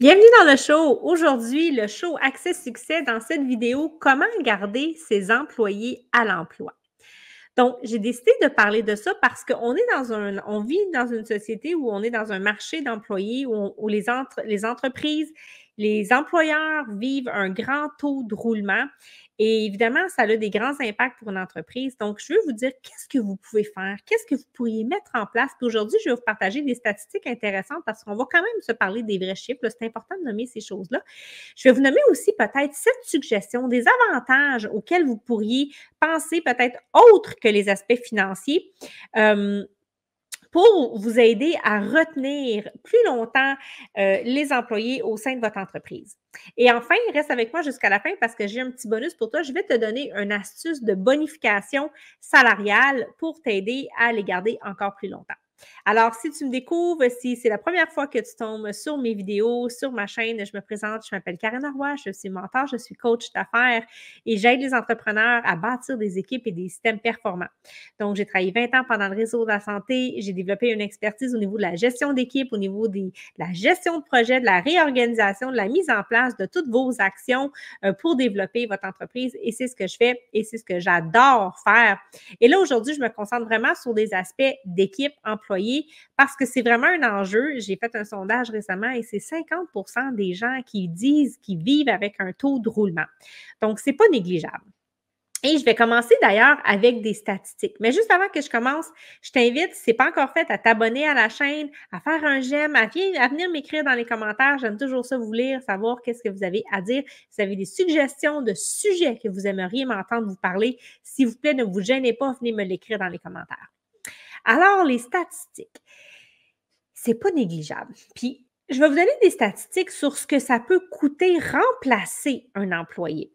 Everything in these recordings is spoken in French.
Bienvenue dans le show. Aujourd'hui, le show Accès Succès. Dans cette vidéo, comment garder ses employés à l'emploi. Donc, j'ai décidé de parler de ça parce qu'on est dans un, on vit dans une société où on est dans un marché d'employés où, les entreprises les employeurs vivent un grand taux de roulement et évidemment, ça a des grands impacts pour une entreprise. Donc, je veux vous dire qu'est-ce que vous pouvez faire, qu'est-ce que vous pourriez mettre en place. Puis aujourd'hui, je vais vous partager des statistiques intéressantes parce qu'on va quand même se parler des vrais chiffres. C'est important de nommer ces choses-là. Je vais vous nommer aussi peut-être cette suggestion, des avantages auxquels vous pourriez penser peut-être autres que les aspects financiers pour vous aider à retenir plus longtemps euh, les employés au sein de votre entreprise. Et enfin, reste avec moi jusqu'à la fin parce que j'ai un petit bonus pour toi. Je vais te donner une astuce de bonification salariale pour t'aider à les garder encore plus longtemps. Alors, si tu me découvres, si c'est la première fois que tu tombes sur mes vidéos, sur ma chaîne, je me présente, je m'appelle Karen Arroy, je suis mentor, je suis coach d'affaires et j'aide les entrepreneurs à bâtir des équipes et des systèmes performants. Donc, j'ai travaillé 20 ans pendant le réseau de la santé, j'ai développé une expertise au niveau de la gestion d'équipe, au niveau de la gestion de projet, de la réorganisation, de la mise en place de toutes vos actions euh, pour développer votre entreprise et c'est ce que je fais et c'est ce que j'adore faire. Et là, aujourd'hui, je me concentre vraiment sur des aspects d'équipe en plus employés parce que c'est vraiment un enjeu. J'ai fait un sondage récemment et c'est 50 des gens qui disent qu'ils vivent avec un taux de roulement. Donc, ce n'est pas négligeable. Et je vais commencer d'ailleurs avec des statistiques. Mais juste avant que je commence, je t'invite, si ce n'est pas encore fait, à t'abonner à la chaîne, à faire un j'aime, à, venir m'écrire dans les commentaires. J'aime toujours ça vous lire, savoir qu'est-ce que vous avez à dire. Si vous avez des suggestions de sujets que vous aimeriez m'entendre vous parler, s'il vous plaît, ne vous gênez pas, venez me l'écrire dans les commentaires. Alors, les statistiques, c'est pas négligeable. Puis, je vais vous donner des statistiques sur ce que ça peut coûter remplacer un employé.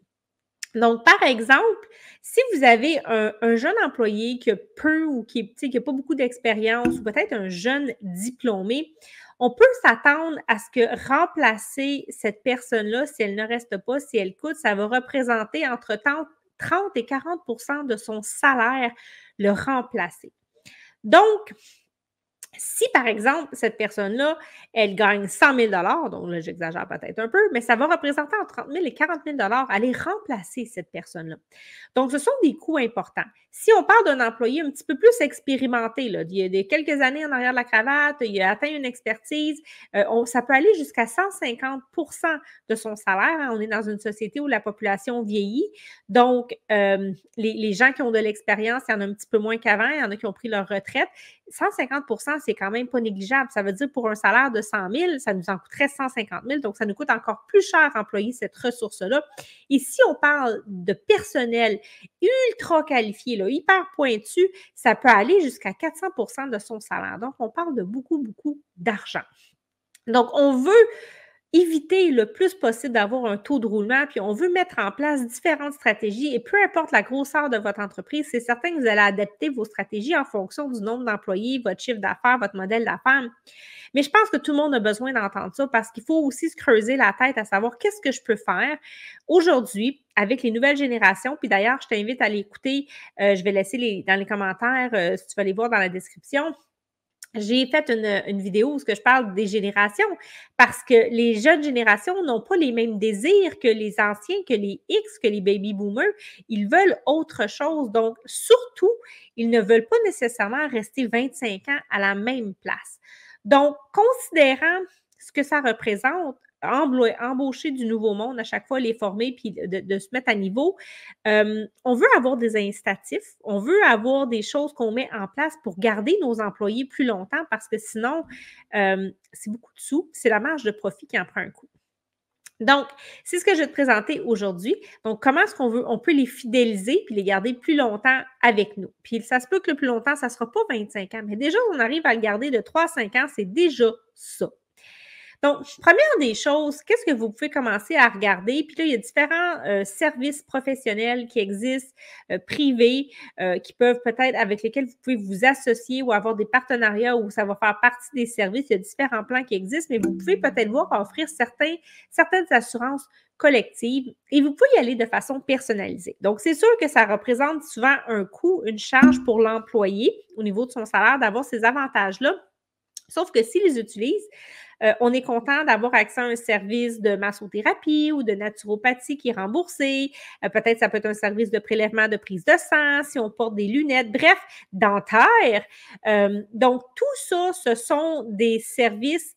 Donc, par exemple, si vous avez un, un jeune employé qui a peu ou qui n'a pas beaucoup d'expérience, ou peut-être un jeune diplômé, on peut s'attendre à ce que remplacer cette personne-là, si elle ne reste pas, si elle coûte, ça va représenter entre 30 et 40 de son salaire, le remplacer. Donc, si par exemple, cette personne-là, elle gagne 100 000 donc là, j'exagère peut-être un peu, mais ça va représenter entre 30 000 et 40 000 à aller remplacer cette personne-là. Donc, ce sont des coûts importants. Si on parle d'un employé un petit peu plus expérimenté, il y a quelques années en arrière de la cravate, il a atteint une expertise, euh, ça peut aller jusqu'à 150 de son salaire. Hein. On est dans une société où la population vieillit. Donc, euh, les, gens qui ont de l'expérience, il y en a un petit peu moins qu'avant, il y en a qui ont pris leur retraite. 150 c'est quand même pas négligeable. Ça veut dire pour un salaire de 100 000, ça nous en coûterait 150 000. Donc, ça nous coûte encore plus cher employer cette ressource-là. Et si on parle de personnel ultra qualifié, hyper pointu, ça peut aller jusqu'à 400 de son salaire. Donc, on parle de beaucoup, beaucoup d'argent. Donc, on veut éviter le plus possible d'avoir un taux de roulement, puis on veut mettre en place différentes stratégies. Et peu importe la grosseur de votre entreprise, c'est certain que vous allez adapter vos stratégies en fonction du nombre d'employés, votre chiffre d'affaires, votre modèle d'affaires. Mais je pense que tout le monde a besoin d'entendre ça parce qu'il faut aussi se creuser la tête à savoir qu'est-ce que je peux faire aujourd'hui avec les nouvelles générations. Puis d'ailleurs, je t'invite à l'écouter. Euh, je vais laisser dans les commentaires, euh, si tu veux aller voir dans la description, j'ai fait une, vidéo où je parle des générations parce que les jeunes générations n'ont pas les mêmes désirs que les anciens, que les X, que les baby boomers. Ils veulent autre chose. Donc, surtout, ils ne veulent pas nécessairement rester 25 ans à la même place. Donc, considérant ce que ça représente, embaucher du nouveau monde à chaque fois, les former, puis de, se mettre à niveau. Euh, on veut avoir des incitatifs, on veut avoir des choses qu'on met en place pour garder nos employés plus longtemps parce que sinon, euh, c'est beaucoup de sous, c'est la marge de profit qui en prend un coup. Donc, c'est ce que je vais te présenter aujourd'hui. Donc, comment est-ce qu'on veut, on peut les fidéliser puis les garder plus longtemps avec nous. Puis, ça se peut que le plus longtemps, ça ne sera pas 25 ans, mais déjà, on arrive à le garder de 3 à 5 ans, c'est déjà ça. Donc, première des choses, qu'est-ce que vous pouvez commencer à regarder? Puis là, il y a différents euh, services professionnels qui existent, euh, privés, euh, qui peuvent peut-être, avec lesquels vous pouvez vous associer ou avoir des partenariats où ça va faire partie des services. Il y a différents plans qui existent, mais vous pouvez peut-être voir offrir certains, certaines assurances collectives. et vous pouvez y aller de façon personnalisée. Donc, c'est sûr que ça représente souvent un coût, une charge pour l'employé au niveau de son salaire d'avoir ces avantages-là. Sauf que s'ils les utilisent, euh, on est content d'avoir accès à un service de massothérapie ou de naturopathie qui est remboursé. Euh, peut-être ça peut être un service de prélèvement de prise de sang, si on porte des lunettes, bref, dentaire. Euh, donc, tout ça, ce sont des services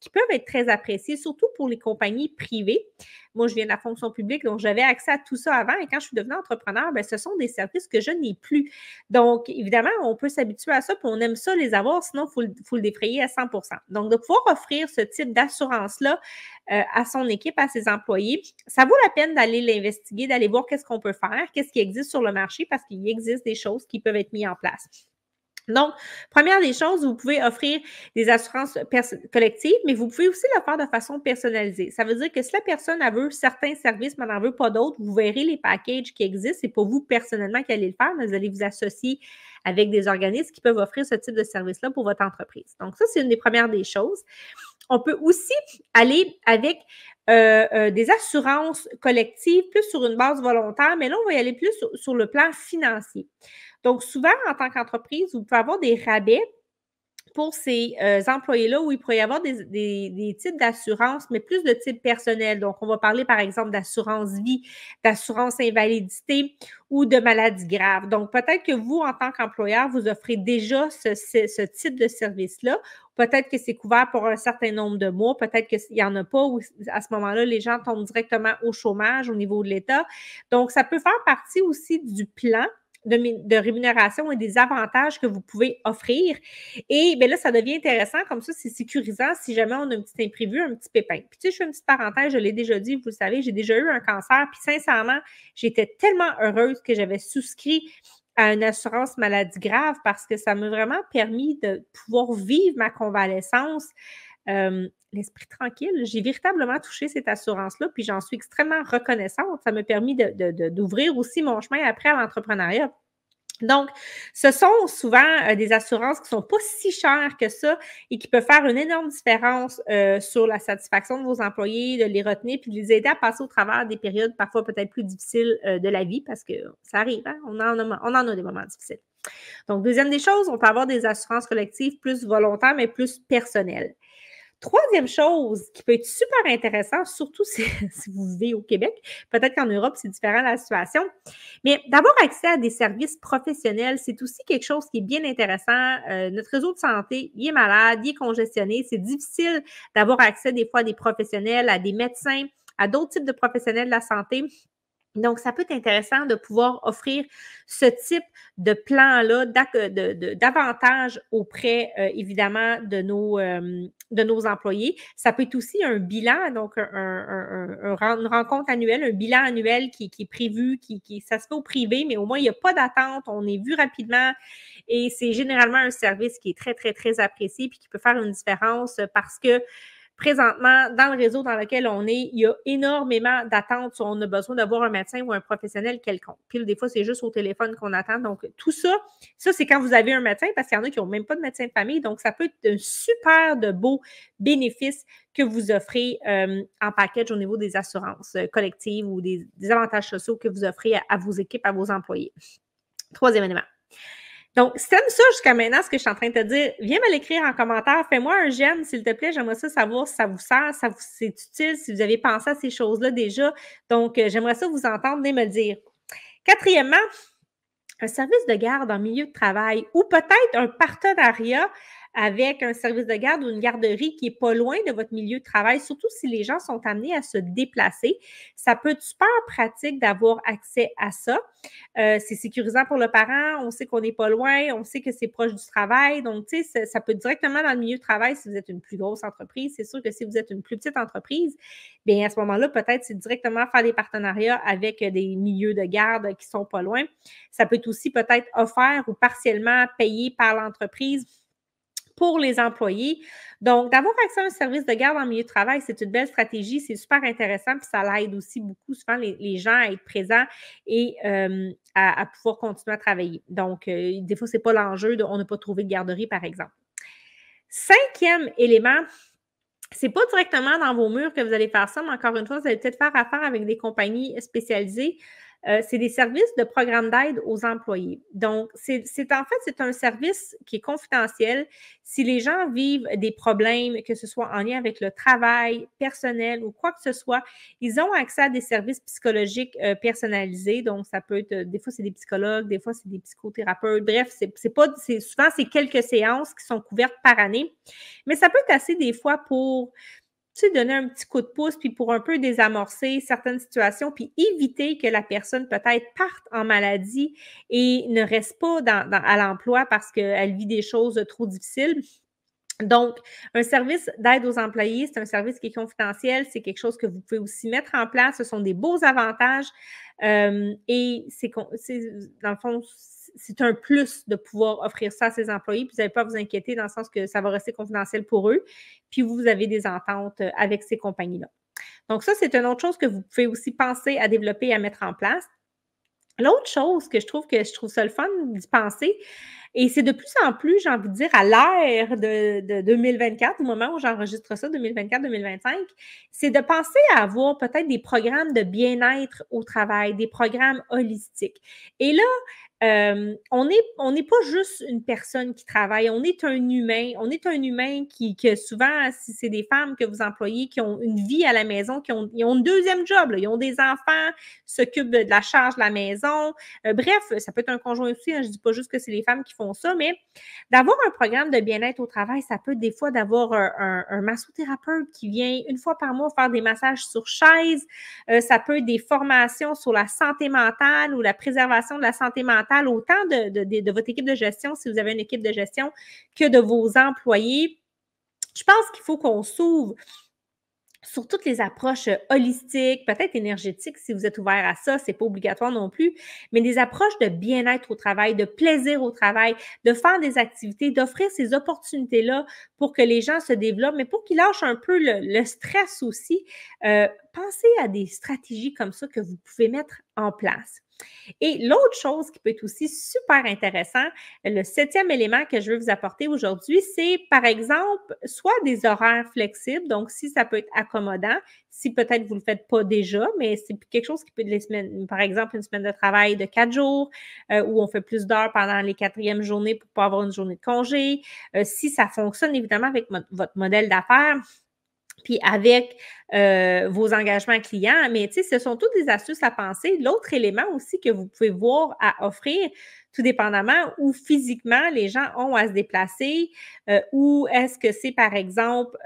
qui peuvent être très appréciés, surtout pour les compagnies privées, moi, je viens de la fonction publique, donc j'avais accès à tout ça avant. Et quand je suis devenue entrepreneur, ben, ce sont des services que je n'ai plus. Donc, évidemment, on peut s'habituer à ça, puis on aime ça les avoir, sinon, il faut, le défrayer à 100 Donc, de pouvoir offrir ce type d'assurance-là euh, à son équipe, à ses employés, ça vaut la peine d'aller l'investiguer, d'aller voir qu'est-ce qu'on peut faire, qu'est-ce qui existe sur le marché, parce qu'il existe des choses qui peuvent être mises en place. Donc, première des choses, vous pouvez offrir des assurances collectives, mais vous pouvez aussi le faire de façon personnalisée. Ça veut dire que si la personne veut certains services, mais n'en veut pas d'autres, vous verrez les packages qui existent. n'est pas vous personnellement qui allez le faire, mais vous allez vous associer avec des organismes qui peuvent offrir ce type de service-là pour votre entreprise. Donc, ça, c'est une des premières des choses. On peut aussi aller avec euh, euh, des assurances collectives, plus sur une base volontaire, mais là, on va y aller plus sur le plan financier. Donc, souvent, en tant qu'entreprise, vous pouvez avoir des rabais pour ces euh, employés-là où il pourrait y avoir des, types d'assurance, mais plus de type personnel. Donc, on va parler, par exemple, d'assurance vie, d'assurance invalidité ou de maladie grave. Donc, peut-être que vous, en tant qu'employeur, vous offrez déjà ce, type de service-là. Peut-être que c'est couvert pour un certain nombre de mois, peut-être qu'il n'y en a pas, où, à ce moment-là, les gens tombent directement au chômage au niveau de l'État. Donc, ça peut faire partie aussi du plan de, rémunération et des avantages que vous pouvez offrir. Et bien là, ça devient intéressant, comme ça, c'est sécurisant si jamais on a un petit imprévu, un petit pépin. Puis tu sais, je fais une petite parenthèse, je l'ai déjà dit, vous le savez, j'ai déjà eu un cancer, puis sincèrement, j'étais tellement heureuse que j'avais souscrit à une assurance maladie grave parce que ça m'a vraiment permis de pouvoir vivre ma convalescence. Euh, l'esprit tranquille. J'ai véritablement touché cette assurance-là, puis j'en suis extrêmement reconnaissante. Ça m'a permis d'ouvrir aussi mon chemin après à l'entrepreneuriat. Donc, ce sont souvent euh, des assurances qui ne sont pas si chères que ça et qui peuvent faire une énorme différence euh, sur la satisfaction de vos employés, de les retenir, puis de les aider à passer au travers des périodes parfois peut-être plus difficiles euh, de la vie parce que ça arrive, hein. on, a, on en a des moments difficiles. Donc, deuxième des choses, on peut avoir des assurances collectives plus volontaires, mais plus personnelles. Troisième chose qui peut être super intéressant, surtout si, vous vivez au Québec, peut-être qu'en Europe, c'est différent la situation, mais d'avoir accès à des services professionnels, c'est aussi quelque chose qui est bien intéressant. Euh, notre réseau de santé, il est malade, il est congestionné, c'est difficile d'avoir accès des fois à des professionnels, à des médecins, à d'autres types de professionnels de la santé. Donc, ça peut être intéressant de pouvoir offrir ce type de plan-là davantage auprès, euh, évidemment, de nos, euh, de nos employés. Ça peut être aussi un bilan, donc une rencontre annuelle, un bilan annuel qui, est prévu, qui, ça se fait au privé, mais au moins, il n'y a pas d'attente, on est vu rapidement et c'est généralement un service qui est très, très, très apprécié puis qui peut faire une différence parce que présentement, dans le réseau dans lequel on est, il y a énormément d'attentes. On a besoin d'avoir un médecin ou un professionnel quelconque. Puis des fois, c'est juste au téléphone qu'on attend. Donc, tout ça, ça, c'est quand vous avez un médecin, parce qu'il y en a qui n'ont même pas de médecin de famille. Donc, ça peut être un super de beaux bénéfices que vous offrez euh, en package au niveau des assurances euh, collectives ou des, avantages sociaux que vous offrez à, à vos équipes, à vos employés. Troisième élément. Donc, si t'aimes ça jusqu'à maintenant, ce que je suis en train de te dire, viens me l'écrire en commentaire. Fais-moi un j'aime, s'il te plaît. J'aimerais ça savoir si ça vous sert, si c'est utile, si vous avez pensé à ces choses-là déjà. Donc, euh, j'aimerais ça vous entendre et me dire. Quatrièmement, un service de garde en milieu de travail ou peut-être un partenariat avec un service de garde ou une garderie qui n'est pas loin de votre milieu de travail, surtout si les gens sont amenés à se déplacer. Ça peut être super pratique d'avoir accès à ça. Euh, c'est sécurisant pour le parent, on sait qu'on n'est pas loin, on sait que c'est proche du travail. Donc, tu sais, ça, peut être directement dans le milieu de travail si vous êtes une plus grosse entreprise. C'est sûr que si vous êtes une plus petite entreprise, bien à ce moment-là, peut-être c'est directement faire des partenariats avec des milieux de garde qui ne sont pas loin. Ça peut aussi peut-être offert ou partiellement payé par l'entreprise pour les employés. Donc, d'avoir accès à un service de garde en milieu de travail, c'est une belle stratégie, c'est super intéressant, puis ça l'aide aussi beaucoup souvent les, gens à être présents et euh, à, pouvoir continuer à travailler. Donc, euh, des fois, ce n'est pas l'enjeu, de on n'a pas trouvé de garderie, par exemple. Cinquième élément, c'est pas directement dans vos murs que vous allez faire ça, mais encore une fois, vous allez peut-être faire affaire avec des compagnies spécialisées. Euh, c'est des services de programme d'aide aux employés. Donc, c'est en fait, c'est un service qui est confidentiel. Si les gens vivent des problèmes, que ce soit en lien avec le travail, personnel ou quoi que ce soit, ils ont accès à des services psychologiques euh, personnalisés. Donc, ça peut être, des fois, c'est des psychologues, des fois, c'est des psychothérapeutes. Bref, c'est pas, souvent, c'est quelques séances qui sont couvertes par année. Mais ça peut être assez des fois pour donner un petit coup de pouce, puis pour un peu désamorcer certaines situations, puis éviter que la personne peut-être parte en maladie et ne reste pas à l'emploi parce qu'elle vit des choses trop difficiles. Donc, un service d'aide aux employés, c'est un service qui est confidentiel, c'est quelque chose que vous pouvez aussi mettre en place. Ce sont des beaux avantages euh, et c'est, dans le fond, c'est un plus de pouvoir offrir ça à ses employés. Puis vous n'allez pas vous inquiéter dans le sens que ça va rester confidentiel pour eux. Puis vous avez des ententes euh, avec ces compagnies-là. Donc, ça, c'est une autre chose que vous pouvez aussi penser à développer et à mettre en place. L'autre chose que je trouve que je trouve ça le fun d'y penser, et c'est de plus en plus, j'ai envie de dire, à l'ère de, 2024, au moment où j'enregistre ça, 2024-2025, c'est de penser à avoir peut-être des programmes de bien-être au travail, des programmes holistiques. Et là, on n'est on est pas juste une personne qui travaille, on est un humain. On est un humain qui, que souvent, si c'est des femmes que vous employez, qui ont une vie à la maison, qui ont, ont un deuxième job, ils ont des enfants, s'occupent de, la charge de la maison. Euh, bref, ça peut être un conjoint aussi, hein, je ne dis pas juste que c'est les femmes qui font ça, mais d'avoir un programme de bien-être au travail, ça peut des fois d'avoir un, massothérapeute qui vient une fois par mois faire des massages sur chaise. Euh, ça peut être des formations sur la santé mentale ou la préservation de la santé mentale autant de, votre équipe de gestion, si vous avez une équipe de gestion, que de vos employés. Je pense qu'il faut qu'on s'ouvre sur toutes les approches euh, holistiques, peut-être énergétiques si vous êtes ouvert à ça, ce n'est pas obligatoire non plus, mais des approches de bien-être au travail, de plaisir au travail, de faire des activités, d'offrir ces opportunités-là pour que les gens se développent, mais pour qu'ils lâchent un peu le, stress aussi. Euh, pensez à des stratégies comme ça que vous pouvez mettre en place. Et l'autre chose qui peut être aussi super intéressant, le septième élément que je veux vous apporter aujourd'hui, c'est par exemple soit des horaires flexibles, donc si ça peut être accommodant, si peut-être vous ne le faites pas déjà, mais c'est quelque chose qui peut être les semaines, par exemple une semaine de travail de quatre jours euh, où on fait plus d'heures pendant les quatrièmes journées pour pas avoir une journée de congé. Euh, si ça fonctionne évidemment avec votre modèle d'affaires, puis avec vos engagements clients. Mais tu sais, ce sont toutes des astuces à penser. L'autre élément aussi que vous pouvez voir à offrir, tout dépendamment où physiquement les gens ont à se déplacer, euh, ou est-ce que c'est par exemple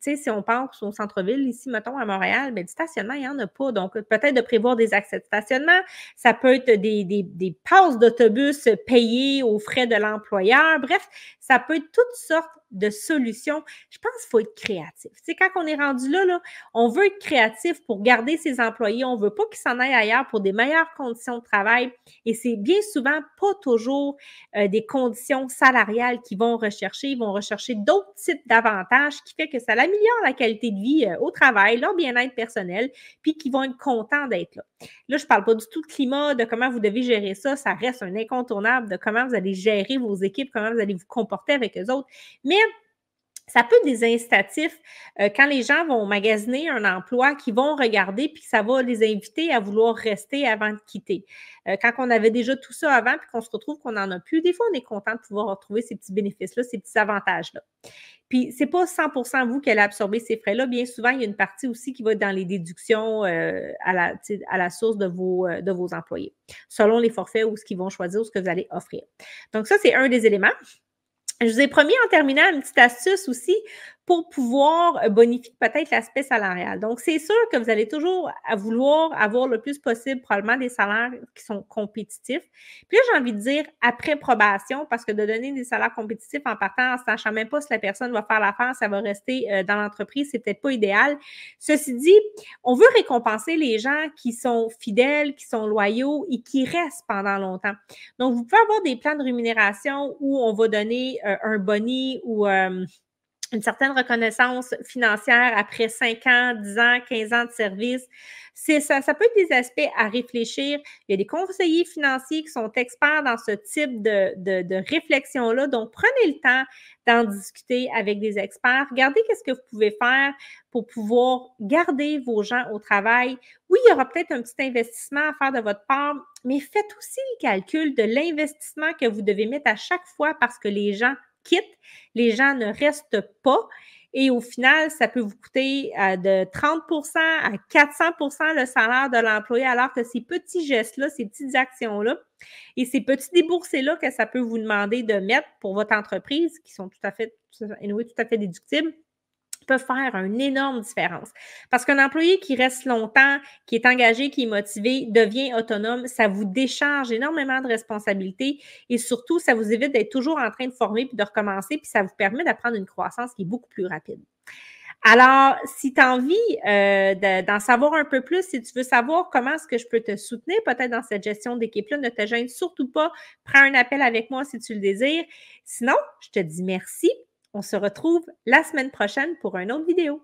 sais, si on pense au centre-ville, ici, mettons, à Montréal, mais ben, du stationnement, il n'y en a pas. Donc, peut-être de prévoir des accès de stationnement. Ça peut être des, des, passes d'autobus payées aux frais de l'employeur. Bref, ça peut être toutes sortes de solutions. Je pense qu'il faut être créatif. Tu quand on est rendu là, on veut être créatif pour garder ses employés. On ne veut pas qu'ils s'en aillent ailleurs pour des meilleures conditions de travail. Et c'est bien souvent pas toujours euh, des conditions salariales qu'ils vont rechercher. Ils vont rechercher d'autres types d'avantages qui fait que ça la améliorent la qualité de vie euh, au travail, leur bien-être personnel, puis qui vont être contents d'être là. Là, je ne parle pas du tout de climat, de comment vous devez gérer ça. Ça reste un incontournable de comment vous allez gérer vos équipes, comment vous allez vous comporter avec les autres. Mais ça peut être des incitatifs euh, quand les gens vont magasiner un emploi, qu'ils vont regarder, puis ça va les inviter à vouloir rester avant de quitter. Euh, quand on avait déjà tout ça avant, puis qu'on se retrouve qu'on n'en a plus, des fois, on est content de pouvoir retrouver ces petits bénéfices-là, ces petits avantages-là. Puis, c'est pas 100 vous qui allez absorber ces frais-là. Bien souvent, il y a une partie aussi qui va être dans les déductions euh, à, la, source de vos, de vos employés, selon les forfaits ou ce qu'ils vont choisir ou ce que vous allez offrir. Donc, ça, c'est un des éléments. Je vous ai promis en terminant une petite astuce aussi pour pouvoir euh, bonifier peut-être l'aspect salarial. Donc, c'est sûr que vous allez toujours vouloir avoir le plus possible probablement des salaires qui sont compétitifs. Puis là, j'ai envie de dire après probation, parce que de donner des salaires compétitifs en partant en ne sachant même pas si la personne va faire l'affaire, ça va rester euh, dans l'entreprise, c'est peut-être pas idéal. Ceci dit, on veut récompenser les gens qui sont fidèles, qui sont loyaux et qui restent pendant longtemps. Donc, vous pouvez avoir des plans de rémunération où on va donner euh, un boni ou une certaine reconnaissance financière après 5 ans, 10 ans, 15 ans de service. C'est ça, ça peut être des aspects à réfléchir. Il y a des conseillers financiers qui sont experts dans ce type de, de, de réflexion-là. Donc, prenez le temps d'en discuter avec des experts. Regardez qu'est-ce que vous pouvez faire pour pouvoir garder vos gens au travail. Oui, il y aura peut-être un petit investissement à faire de votre part, mais faites aussi le calcul de l'investissement que vous devez mettre à chaque fois parce que les gens les gens ne restent pas. Et au final, ça peut vous coûter euh, de 30 à 400 le salaire de l'employé, alors que ces petits gestes-là, ces petites actions-là et ces petits déboursés-là que ça peut vous demander de mettre pour votre entreprise, qui sont tout à fait, tout à fait déductibles, peut faire une énorme différence. Parce qu'un employé qui reste longtemps, qui est engagé, qui est motivé, devient autonome, ça vous décharge énormément de responsabilités et surtout, ça vous évite d'être toujours en train de former puis de recommencer, puis ça vous permet d'apprendre une croissance qui est beaucoup plus rapide. Alors, si tu as envie euh, d'en savoir un peu plus, si tu veux savoir comment est-ce que je peux te soutenir peut-être dans cette gestion d'équipe-là, ne te gêne surtout pas. Prends un appel avec moi si tu le désires. Sinon, je te dis merci. On se retrouve la semaine prochaine pour une autre vidéo.